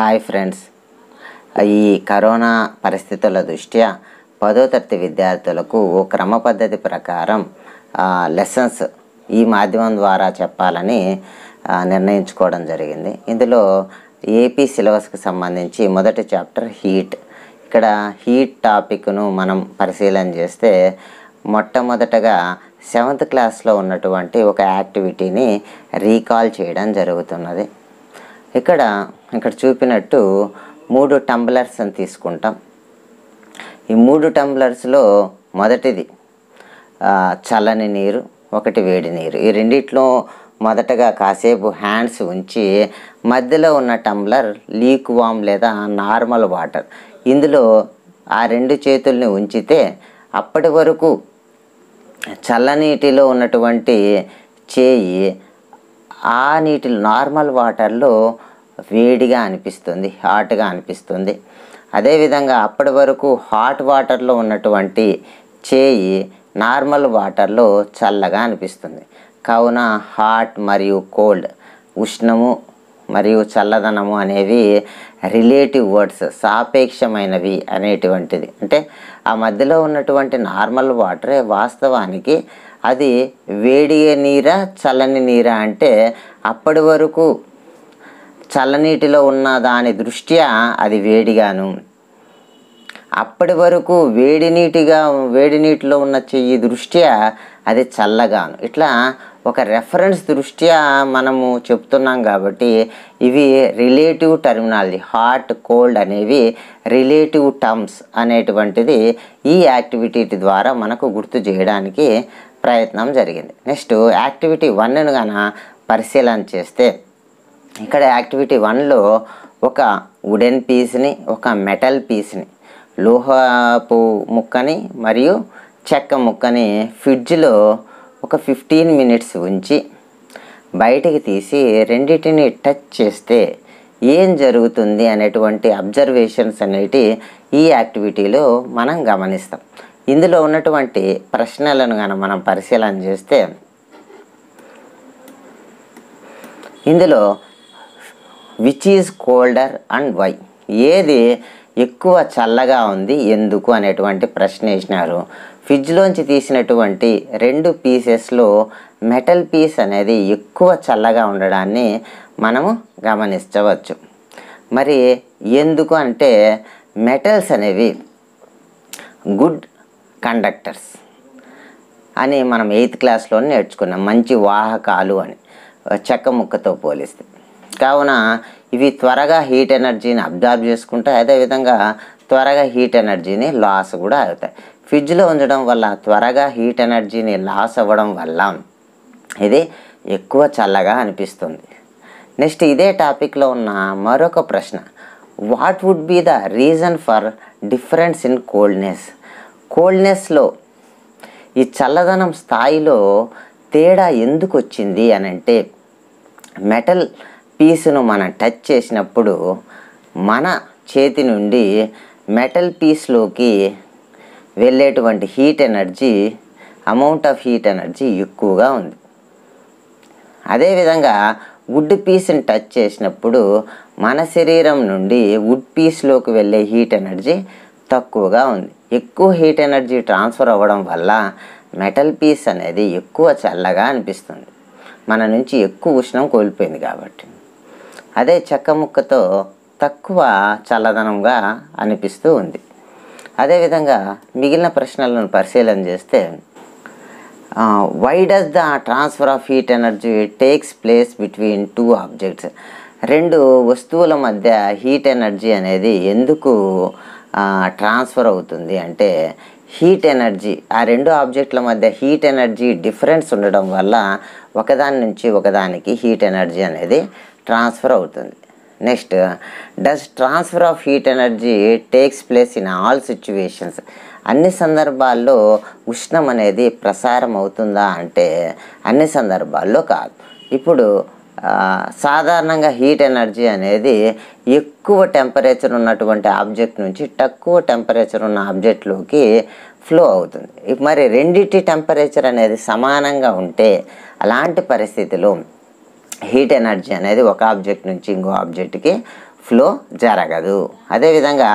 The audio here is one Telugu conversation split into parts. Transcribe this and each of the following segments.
హాయ్ ఫ్రెండ్స్ ఈ కరోనా పరిస్థితుల దృష్ట్యా పదో తరగతి విద్యార్థులకు ఓ క్రమ పద్ధతి ప్రకారం లెసన్స్ ఈ మాధ్యమం ద్వారా చెప్పాలని నిర్ణయించుకోవడం జరిగింది ఇందులో ఏపీ సిలబస్కి సంబంధించి మొదటి చాప్టర్ హీట్ ఇక్కడ హీట్ టాపిక్ను మనం పరిశీలన చేస్తే మొట్టమొదటగా సెవెంత్ క్లాస్లో ఉన్నటువంటి ఒక యాక్టివిటీని రీకాల్ చేయడం జరుగుతున్నది ఇక్కడ ఇక్కడ చూపినట్టు మూడు టంబ్లర్స్ అని తీసుకుంటాం ఈ మూడు టంబ్లర్స్లో మొదటిది చల్లని నీరు ఒకటి వేడి నీరు ఈ రెండిట్లో మొదటగా కాసేపు హ్యాండ్స్ ఉంచి మధ్యలో ఉన్న టంబ్లర్ లీక్ వామ్ లేదా నార్మల్ వాటర్ ఇందులో ఆ రెండు చేతుల్ని ఉంచితే అప్పటి వరకు చల్లనీటిలో ఉన్నటువంటి చేయి ఆ నీటిలో నార్మల్ వాటర్లో వేడిగా అనిపిస్తుంది హాట్గా అనిపిస్తుంది అదేవిధంగా అప్పటి వరకు హాట్ వాటర్లో ఉన్నటువంటి చేయి నార్మల్ వాటర్లో చల్లగా అనిపిస్తుంది కావున హాట్ మరియు కోల్డ్ ఉష్ణము మరియు చల్లదనము అనేవి రిలేటివ్ వర్డ్స్ సాపేక్షమైనవి అనేటువంటిది అంటే ఆ మధ్యలో ఉన్నటువంటి నార్మల్ వాటరే వాస్తవానికి అది వేడి నీరా చల్లని నీరా అంటే అప్పటి వరకు చల్లనీటిలో ఉన్న దాని దృష్ట్యా అది వేడిగాను అప్పటి వరకు వేడి నీటిగా వేడి నీటిలో ఉన్న చెయ్యి దృష్ట్యా అది చల్లగాను ఇట్లా ఒక రెఫరెన్స్ దృష్ట్యా మనము చెప్తున్నాం కాబట్టి ఇవి రిలేటివ్ టర్మినాలజీ హాట్ కోల్డ్ అనేవి రిలేటివ్ టర్మ్స్ అనేటువంటిది ఈ యాక్టివిటీ ద్వారా మనకు గుర్తు చేయడానికి ప్రయత్నం జరిగింది నెక్స్ట్ యాక్టివిటీ వన్ను కన పరిశీలన చేస్తే ఇక్కడ యాక్టివిటీ వన్లో ఒక వుడెన్ పీస్ని ఒక మెటల్ పీస్ని లోహపు ముక్కని మరియు చెక్క ముక్కని ఫ్రిడ్జ్లో ఒక ఫిఫ్టీన్ మినిట్స్ ఉంచి బయటికి తీసి రెండింటిని టచ్ చేస్తే ఏం జరుగుతుంది అనేటువంటి అబ్జర్వేషన్స్ అనేటి ఈ యాక్టివిటీలో మనం గమనిస్తాం ఇందులో ఉన్నటువంటి ప్రశ్నలను కానీ మనం పరిశీలన చేస్తే ఇందులో which is colder and why ఏది ఎక్కువ చల్లగా ఉంది ఎందుకు అనేటువంటి ప్రశ్న వేసినారు ఫ్రిడ్జ్లోంచి తీసినటువంటి రెండు పీసెస్లో మెటల్ పీస్ అనేది ఎక్కువ చల్లగా ఉండడాన్ని మనము గమనించవచ్చు మరి ఎందుకు అంటే మెటల్స్ అనేవి గుడ్ కండక్టర్స్ అని మనం ఎయిత్ క్లాస్లో నేర్చుకున్నాం మంచి వాహకాలు అని చెక్క ముక్కతో పోలిస్తే కావున ఇవి త్వరగా హీట్ ఎనర్జీని అబ్జార్బ్ చేసుకుంటాయి అదేవిధంగా త్వరగా హీట్ ఎనర్జీని లాస్ కూడా అవుతాయి ఫ్రిడ్జ్లో ఉంచడం వల్ల త్వరగా హీట్ ఎనర్జీని లాస్ అవ్వడం వల్ల ఇది ఎక్కువ చల్లగా అనిపిస్తుంది నెక్స్ట్ ఇదే టాపిక్లో ఉన్న మరొక ప్రశ్న what would be the reason for difference in coldness కోల్డ్నెస్లో ఈ చల్లదనం స్థాయిలో తేడా ఎందుకు వచ్చింది అని అంటే మెటల్ పీస్ను మనం టచ్ చేసినప్పుడు మన చేతి నుండి మెటల్ పీస్లోకి వెళ్ళేటువంటి heat energy amount of heat energy ఎక్కువగా ఉంది అదేవిధంగా వుడ్ పీస్ని టచ్ చేసినప్పుడు మన శరీరం నుండి వుడ్ పీస్లోకి వెళ్ళే హీట్ ఎనర్జీ తక్కువగా ఉంది ఎక్కువ హీట్ ఎనర్జీ ట్రాన్స్ఫర్ అవ్వడం వల్ల మెటల్ పీస్ అనేది ఎక్కువ చల్లగా అనిపిస్తుంది మన నుంచి ఎక్కువ ఉష్ణం కోల్పోయింది కాబట్టి అదే చెక్క ముక్కతో తక్కువ చల్లదనంగా అనిపిస్తూ ఉంది అదేవిధంగా మిగిలిన ప్రశ్నలను పరిశీలన చేస్తే why does the transfer of heat energy takes place between two objects రెండు వస్తువుల మధ్య హీట్ ఎనర్జీ అనేది ఎందుకు ట్రాన్స్ఫర్ అవుతుంది అంటే హీట్ ఎనర్జీ ఆ రెండు ఆబ్జెక్టుల మధ్య హీట్ ఎనర్జీ డిఫరెన్స్ ఉండడం వల్ల ఒకదాని నుంచి ఒకదానికి హీట్ ఎనర్జీ అనేది ట్రాన్స్ఫర్ అవుతుంది next does transfer of heat energy takes place in all situations అన్ని సందర్భాల్లో ఉష్ణం అనేది ప్రసారం అవుతుందా అంటే అన్ని సందర్భాల్లో కాదు ఇప్పుడు సాధారణంగా హీట్ ఎనర్జీ అనేది ఎక్కువ టెంపరేచర్ ఉన్నటువంటి ఆబ్జెక్ట్ నుంచి తక్కువ టెంపరేచర్ ఉన్న ఆబ్జెక్ట్లోకి ఫ్లో అవుతుంది మరి రెండింటి టెంపరేచర్ అనేది సమానంగా ఉంటే అలాంటి పరిస్థితిలో హీట్ ఎనర్జీ అనేది ఒక ఆబ్జెక్ట్ నుంచి ఇంకో ఆబ్జెక్ట్కి ఫ్లో జరగదు అదేవిధంగా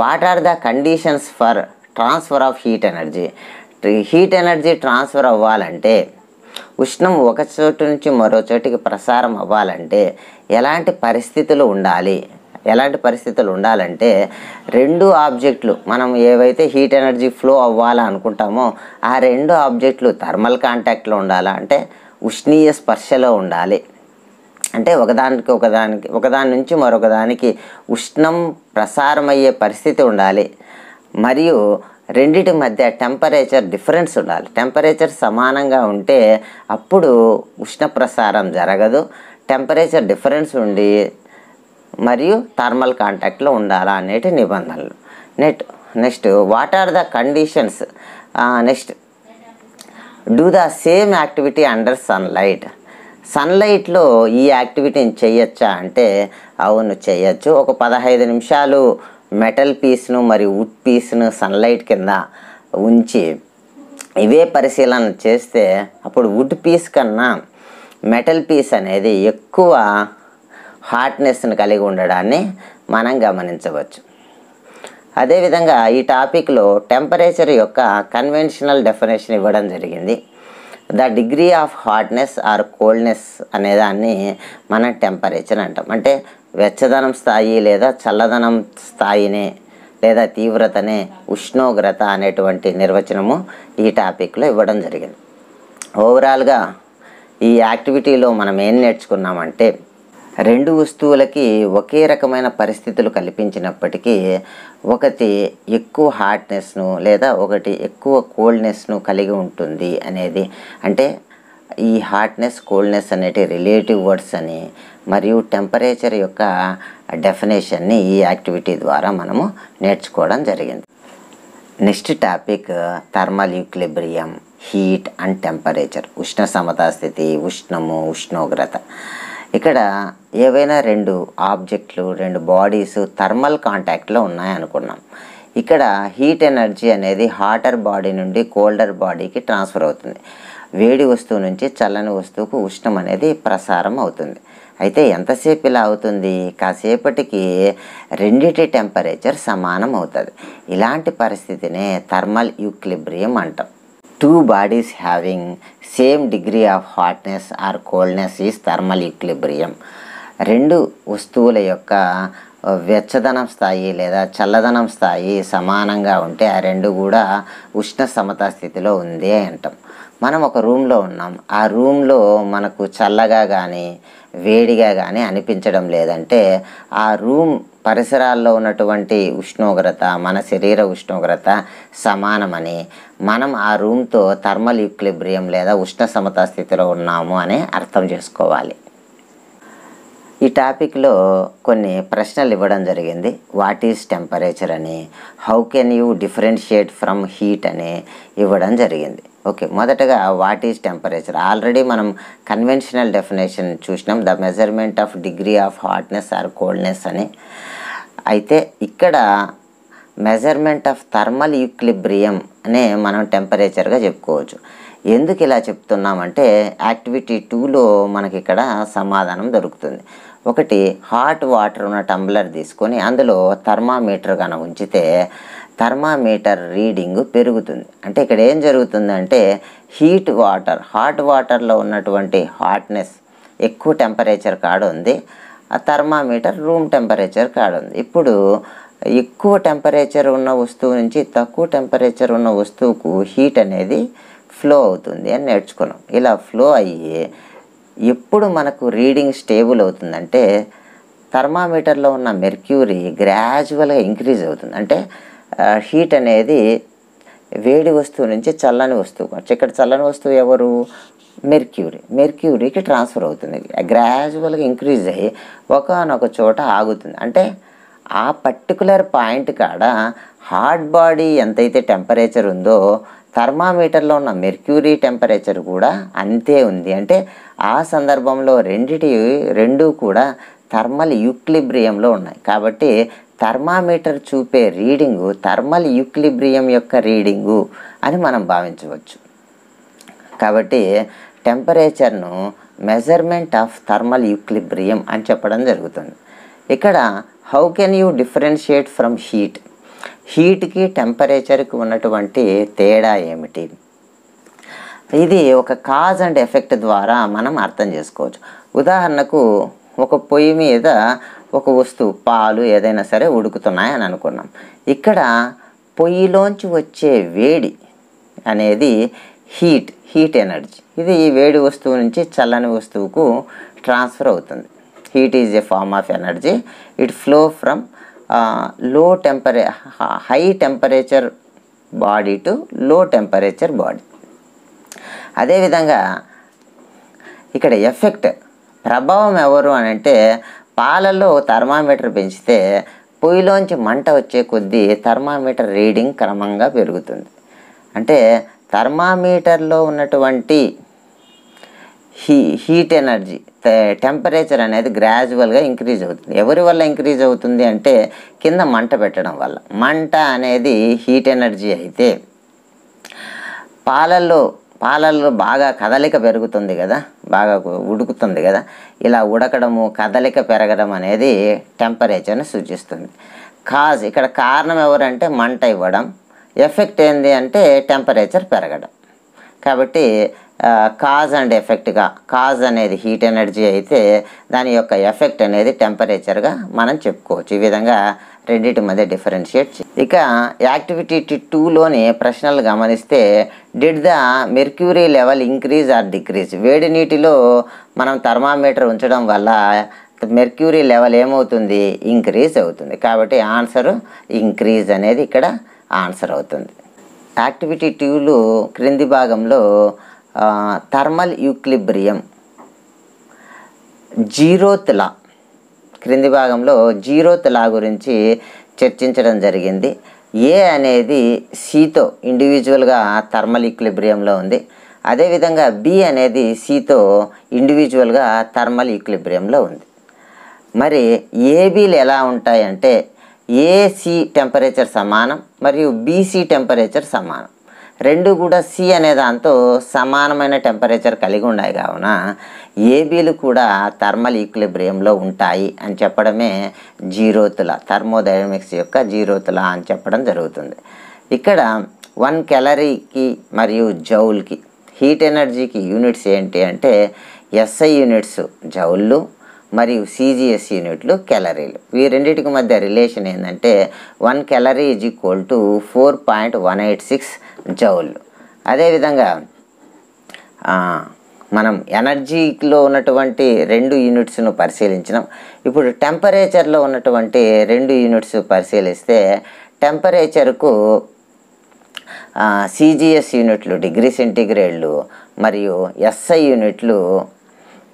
what are the conditions for transfer of heat energy heat energy transfer అవ్వాలంటే ఉష్ణం ఒక చోటు నుంచి మరో చోటికి ప్రసారం అవ్వాలంటే ఎలాంటి పరిస్థితులు ఉండాలి ఎలాంటి పరిస్థితులు ఉండాలంటే రెండు ఆబ్జెక్టులు మనం ఏవైతే హీట్ ఎనర్జీ ఫ్లో అవ్వాలనుకుంటామో ఆ రెండు ఆబ్జెక్టులు థర్మల్ కాంటాక్ట్లో ఉండాలా అంటే ఉష్ణీయ స్పర్శలో ఉండాలి అంటే ఒకదానికి ఒకదానికి ఒకదాని నుంచి మరొకదానికి ఉష్ణం ప్రసారమయ్యే పరిస్థితి ఉండాలి మరియు రెండిటి మధ్య టెంపరేచర్ డిఫరెన్స్ ఉండాలి టెంపరేచర్ సమానంగా ఉంటే అప్పుడు ఉష్ణ ప్రసారం జరగదు టెంపరేచర్ డిఫరెన్స్ ఉండి మరియు థర్మల్ కాంటాక్ట్లో ఉండాలా అనేటి నిబంధనలు net next what are the conditions next do the same activity under sunlight సన్లైట్లో ఈ యాక్టివిటీని చేయొచ్చా అంటే అవును చేయొచ్చు ఒక పదహైదు నిమిషాలు మెటల్ పీస్ను మరియు వుడ్ పీస్ను సన్లైట్ కింద ఉంచి ఇవే పరిశీలన చేస్తే అప్పుడు వుడ్ పీస్ కన్నా మెటల్ పీస్ అనేది ఎక్కువ హాట్నెస్ను కలిగి ఉండడాన్ని మనం గమనించవచ్చు అదేవిధంగా ఈ టాపిక్లో టెంపరేచర్ యొక్క కన్వెన్షనల్ డెఫినేషన్ ఇవ్వడం జరిగింది the degree of hotness or coldness అనేదాన్ని మనం టెంపరేచర్ అంటాం అంటే వెచ్చదనం స్థాయి లేదా చల్లదనం స్థాయినే లేదా తీవ్రతనే ఉష్ణోగ్రత అనేటువంటి నిర్వచనము ఈ టాపిక్లో ఇవ్వడం జరిగింది ఓవరాల్గా ఈ యాక్టివిటీలో మనం ఏం నేర్చుకున్నామంటే రెండు వస్తువులకి ఒకే రకమైన పరిస్థితులు కల్పించినప్పటికీ ఒకటి ఎక్కువ హార్డ్నెస్ను లేదా ఒకటి ఎక్కువ కోల్డ్నెస్ను కలిగి ఉంటుంది అనేది అంటే ఈ హార్డ్నెస్ కోల్డ్నెస్ అనేటి రిలేటివ్ వర్డ్స్ అని మరియు టెంపరేచర్ యొక్క డెఫినేషన్ని ఈ యాక్టివిటీ ద్వారా మనము నేర్చుకోవడం జరిగింది next topic thermal equilibrium heat and temperature ఉష్ణ సమతాస్థితి స్థితి ఉష్ణము ఉష్ణోగ్రత ఇక్కడ ఏవైనా రెండు ఆబ్జెక్ట్లు రెండు బాడీస్ థర్మల్ కాంటాక్ట్లో ఉన్నాయనుకున్నాం ఇక్కడ హీట్ ఎనర్జీ అనేది హాటర్ బాడీ నుండి కోల్డర్ బాడీకి ట్రాన్స్ఫర్ అవుతుంది వేడి వస్తువు నుంచి చల్లని వస్తువుకు ఉష్ణం అనేది ప్రసారం అవుతుంది అయితే ఎంతసేపు ఇలా అవుతుంది కాసేపటికి రెండిటి టెంపరేచర్ సమానం అవుతుంది ఇలాంటి పరిస్థితినే థర్మల్ యూక్లిబ్రియం అంటాం two bodies having same degree of hotness or coldness is thermal equilibrium రెండు వస్తువుల యొక్క వెచ్చదనం స్థాయి లేదా చల్లదనం స్థాయి సమానంగా ఉంటే ఆ రెండు కూడా ఉష్ణ సమతా స్థితిలో ఉంది అంటాం మనం ఒక రూమ్లో ఉన్నాం ఆ రూమ్లో మనకు చల్లగా కానీ వేడిగా కానీ అనిపించడం లేదంటే ఆ రూమ్ పరిసరాల్లో ఉన్నటువంటి ఉష్ణోగ్రత మన శరీర ఉష్ణోగ్రత సమానమని మనం ఆ రూమ్తో థర్మల్ ఈక్లిబ్రియం లేదా ఉష్ణ సమతా స్థితిలో ఉన్నాము అని అర్థం చేసుకోవాలి ఈ టాపిక్లో కొన్ని ప్రశ్నలు ఇవ్వడం జరిగింది వాట్ ఈజ్ టెంపరేచర్ అని how can you differentiate from heat అని ఇవ్వడం జరిగింది ఓకే మొదటగా వాట్ ఈజ్ టెంపరేచర్ ఆల్రెడీ మనం కన్వెన్షనల్ డెఫినేషన్ చూసినాం the measurement of degree of hotness or coldness అని అయితే ఇక్కడ మెజర్మెంట్ ఆఫ్ థర్మల్ ఈక్లిబ్రియం అనే మనం టెంపరేచర్గా చెప్పుకోవచ్చు ఎందుకు ఇలా చెప్తున్నామంటే యాక్టివిటీ టూలో మనకి ఇక్కడ సమాధానం దొరుకుతుంది ఒకటి హాట్ వాటర్ ఉన్న టంబ్లర్ తీసుకొని అందులో థర్మామీటర్ కన ఉంచితే థర్మామీటర్ రీడింగ్ పెరుగుతుంది అంటే ఇక్కడ ఏం జరుగుతుందంటే హీట్ వాటర్ హాట్ వాటర్లో ఉన్నటువంటి హాట్నెస్ ఎక్కువ టెంపరేచర్ కాడ ఉంది ఆ థర్మామీటర్ రూమ్ టెంపరేచర్ కాడ ఉంది ఇప్పుడు ఎక్కువ టెంపరేచర్ ఉన్న వస్తువు నుంచి తక్కువ టెంపరేచర్ ఉన్న వస్తువుకు హీట్ అనేది ఫ్లో అవుతుంది అని నేర్చుకున్నాం ఇలా ఫ్లో అయ్యి ఎప్పుడు మనకు రీడింగ్ స్టేబుల్ అవుతుందంటే థర్మామీటర్లో ఉన్న మెర్క్యూరీ గ్రాడ్యువల్గా ఇంక్రీజ్ అవుతుంది అంటే హీట్ అనేది వేడి వస్తువు నుంచి చల్లని వస్తువు ఇక్కడ చల్లని వస్తువు ఎవరు మెర్క్యూరీ మెర్క్యూరీకి ట్రాన్స్ఫర్ అవుతుంది గ్రాజువల్గా ఇంక్రీజ్ అయ్యి ఒకనొక చోట ఆగుతుంది అంటే ఆ పర్టికులర్ పాయింట్ కాడ హార్డ్ బాడీ ఎంతైతే టెంపరేచర్ ఉందో థర్మామీటర్లో ఉన్న మెర్క్యూరీ టెంపరేచర్ కూడా అంతే ఉంది అంటే ఆ సందర్భంలో రెండిటి రెండు కూడా థర్మల్ యూక్లిబ్రియంలో ఉన్నాయి కాబట్టి థర్మామీటర్ చూపే రీడింగు థర్మల్ యూక్లిబ్రియం యొక్క రీడింగు అని మనం భావించవచ్చు కాబట్టి టెంపరేచర్ను మెజర్మెంట్ ఆఫ్ థర్మల్ యూక్లిబ్రియం అని చెప్పడం జరుగుతుంది ఇక్కడ how can you differentiate from heat హీట్కి టెంపరేచర్కి ఉన్నటువంటి తేడా ఏమిటి ఇది ఒక కాజ్ అండ్ ఎఫెక్ట్ ద్వారా మనం అర్థం చేసుకోవచ్చు ఉదాహరణకు ఒక పొయ్యి మీద ఒక వస్తువు పాలు ఏదైనా సరే ఉడుకుతున్నాయని అనుకున్నాం ఇక్కడ పొయ్యిలోంచి వచ్చే వేడి అనేది హీట్ హీట్ ఎనర్జీ ఇది ఈ వేడి వస్తువు నుంచి చల్లని వస్తువుకు ట్రాన్స్ఫర్ అవుతుంది heat is a form of energy it flow from low temperature high temperature body to low temperature body అదేవిధంగా ఇక్కడ ఎఫెక్ట్ ప్రభావం ఎవరు అని అంటే పాలలో థర్మామీటర్ పెంచితే పొయ్యిలోంచి మంట వచ్చే కొద్దీ థర్మామీటర్ రీడింగ్ క్రమంగా పెరుగుతుంది అంటే థర్మామీటర్లో ఉన్నటువంటి హీ హీట్ ఎనర్జీ టెంపరేచర్ అనేది గ్రాజువల్గా ఇంక్రీజ్ అవుతుంది ఎవరి వల్ల ఇంక్రీజ్ అవుతుంది అంటే కింద మంట పెట్టడం వల్ల మంట అనేది హీట్ ఎనర్జీ అయితే పాలల్లో పాలల్లో బాగా కదలిక పెరుగుతుంది కదా బాగా ఉడుకుతుంది కదా ఇలా ఉడకడము కదలిక పెరగడం అనేది టెంపరేచర్ని సూచిస్తుంది కాజ్ ఇక్కడ కారణం ఎవరంటే మంట ఇవ్వడం ఎఫెక్ట్ ఏంది అంటే టెంపరేచర్ పెరగడం కాబట్టి కాజ్ అండ్ ఎఫెక్ట్గా కాజ్ అనేది హీట్ ఎనర్జీ అయితే దాని యొక్క ఎఫెక్ట్ అనేది టెంపరేచర్గా మనం చెప్పుకోవచ్చు ఈ విధంగా రెండింటి మధ్య డిఫరెన్షియేట్ ఇక యాక్టివిటీ టూలోని ప్రశ్నలు గమనిస్తే did the mercury level increase or decrease వేడి నీటిలో మనం థర్మామీటర్ ఉంచడం వల్ల మెర్క్యూరీ లెవెల్ ఏమవుతుంది ఇంక్రీజ్ అవుతుంది కాబట్టి ఆన్సరు ఇంక్రీజ్ అనేది ఇక్కడ ఆన్సర్ అవుతుంది యాక్టివిటీ టూలో క్రింది భాగంలో థర్మల్ యూక్లిబ్రియం జీరోతుల క్రింది భాగంలో జీరోతుల గురించి చర్చించడం జరిగింది ఏ అనేది సితో ఇండివిజువల్గా థర్మల్ ఈక్లిబ్రియంలో ఉంది అదేవిధంగా బి అనేది సితో ఇండివిజువల్గా థర్మల్ ఈక్లిబ్రియంలో ఉంది మరి ఏబీలు ఎలా ఉంటాయంటే ఏసీ టెంపరేచర్ సమానం మరియు బీసీ టెంపరేచర్ సమానం రెండు కూడా సి అనే దాంతో సమానమైన టెంపరేచర్ కలిగి ఉన్నాయి కావున ఏబీలు కూడా థర్మల్ ఈక్విలిబ్రియంలో ఉంటాయి అని చెప్పడమే జీరోతుల థర్మోడైనమిక్స్ యొక్క జీరోతుల అని చెప్పడం జరుగుతుంది ఇక్కడ వన్ క్యాలరీకి మరియు జౌల్కి హీట్ ఎనర్జీకి యూనిట్స్ ఏంటి అంటే ఎస్ఐ యూనిట్స్ జౌళ్ళు మరియు సీజీఎస్ e యూనిట్లు కెలరీలు ఈ రెండింటికి మధ్య రిలేషన్ ఏంటంటే one calorie is equal to four point one eight six joule అదేవిధంగా మనం ఎనర్జీలో ఉన్నటువంటి రెండు యూనిట్స్ను పరిశీలించినాం ఇప్పుడు టెంపరేచర్లో ఉన్నటువంటి రెండు యూనిట్స్ పరిశీలిస్తే టెంపరేచర్కు సీజీఎస్ e యూనిట్లు డిగ్రీ సెంటిగ్రేడ్లు మరియు ఎస్ఐ యూనిట్లు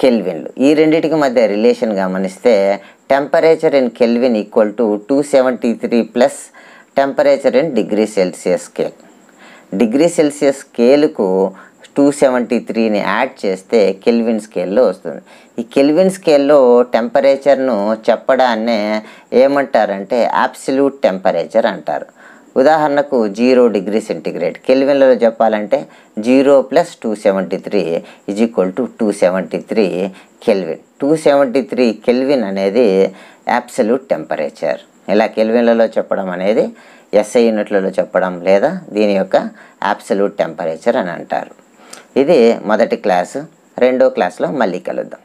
కెల్విన్లు ఈ రెండింటికి మధ్య రిలేషన్ గమనిస్తే temperature in kelvin equal to two seventy three plus temperature in degree Celsius scale degree Celsius స్కేల్కు టూ సెవెంటీ త్రీని యాడ్ చేస్తే కెల్విన్ స్కేల్లో వస్తుంది ఈ కెల్విన్ స్కేల్లో టెంపరేచర్ను చెప్పడాన్నే ఏమంటారంటే యాబ్సల్యూట్ టెంపరేచర్ అంటారు ఉదాహరణకు జీరో డిగ్రీ సెంటిగ్రేడ్ కెల్విన్లలో చెప్పాలంటే zero plus two seventy three is equal to two seventy three kelvin two seventy three kelvin అనేది యాప్సల్యూట్ టెంపరేచర్ ఇలా కెల్విన్లలో చెప్పడం అనేది ఎస్ఐ యూనిట్లలో చెప్పడం లేదా దీని యొక్క యాప్సల్యూట్ టెంపరేచర్ అని అంటారు ఇది మొదటి క్లాసు రెండో క్లాస్లో మళ్ళీ కలుద్దాం